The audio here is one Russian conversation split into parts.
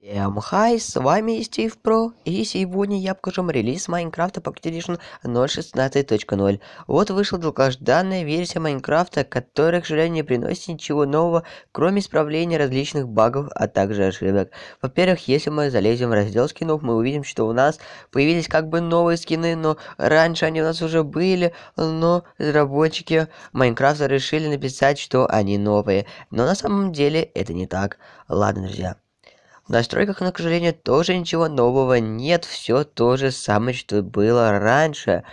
Всем эм, хай, с вами Стив Про, и сегодня я покажу вам релиз Майнкрафта по Activision 0.16.0. Вот вышла долгожданная версия Майнкрафта, которая, к сожалению, не приносит ничего нового, кроме исправления различных багов, а также ошибок. Во-первых, если мы залезем в раздел скинов, мы увидим, что у нас появились как бы новые скины, но раньше они у нас уже были, но разработчики Майнкрафта решили написать, что они новые. Но на самом деле это не так. Ладно, друзья. В настройках, но, к сожалению, тоже ничего нового нет. Все то же самое, что было раньше.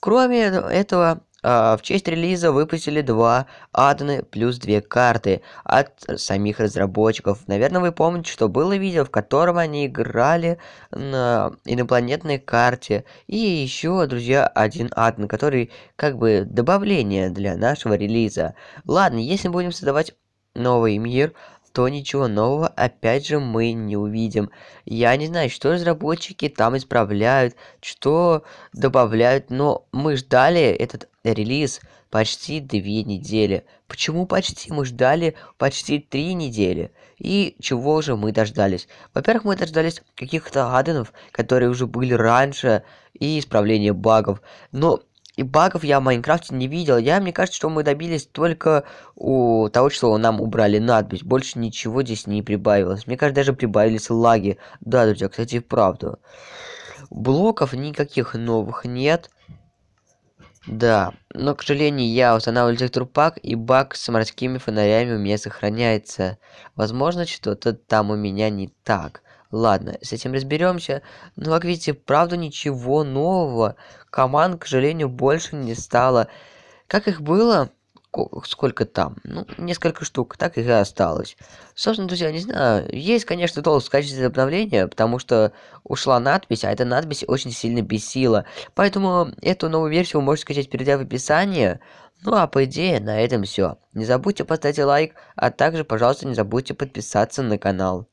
Кроме этого, а, в честь релиза выпустили два аддона плюс две карты от самих разработчиков. Наверное, вы помните, что было видео, в котором они играли на инопланетной карте. И еще, друзья, один аддон, который как бы добавление для нашего релиза. Ладно, если будем создавать новый мир, то ничего нового опять же мы не увидим. Я не знаю, что разработчики там исправляют, что добавляют, но мы ждали этот релиз почти две недели. Почему почти? Мы ждали почти три недели. И чего же мы дождались? Во-первых, мы дождались каких-то аденов, которые уже были раньше, и исправления багов. Но и багов я в Майнкрафте не видел. Я, мне кажется, что мы добились только у того, что нам убрали надпись. Больше ничего здесь не прибавилось. Мне кажется, даже прибавились лаги. Да, друзья, кстати, правду. Блоков никаких новых нет. Да, но, к сожалению, я устанавливаю электропак и баг с морскими фонарями у меня сохраняется. Возможно, что-то там у меня не так. Ладно, с этим разберемся. Но, ну, как видите, правда ничего нового. Команд, к сожалению, больше не стало. Как их было? Сколько там? Ну, несколько штук, так их и осталось. Собственно, друзья, не знаю. Есть, конечно, толк в качестве обновления, потому что ушла надпись, а эта надпись очень сильно бесила. Поэтому эту новую версию вы можете скачать, перейдя в описание. Ну а по идее на этом все. Не забудьте поставить лайк, а также, пожалуйста, не забудьте подписаться на канал.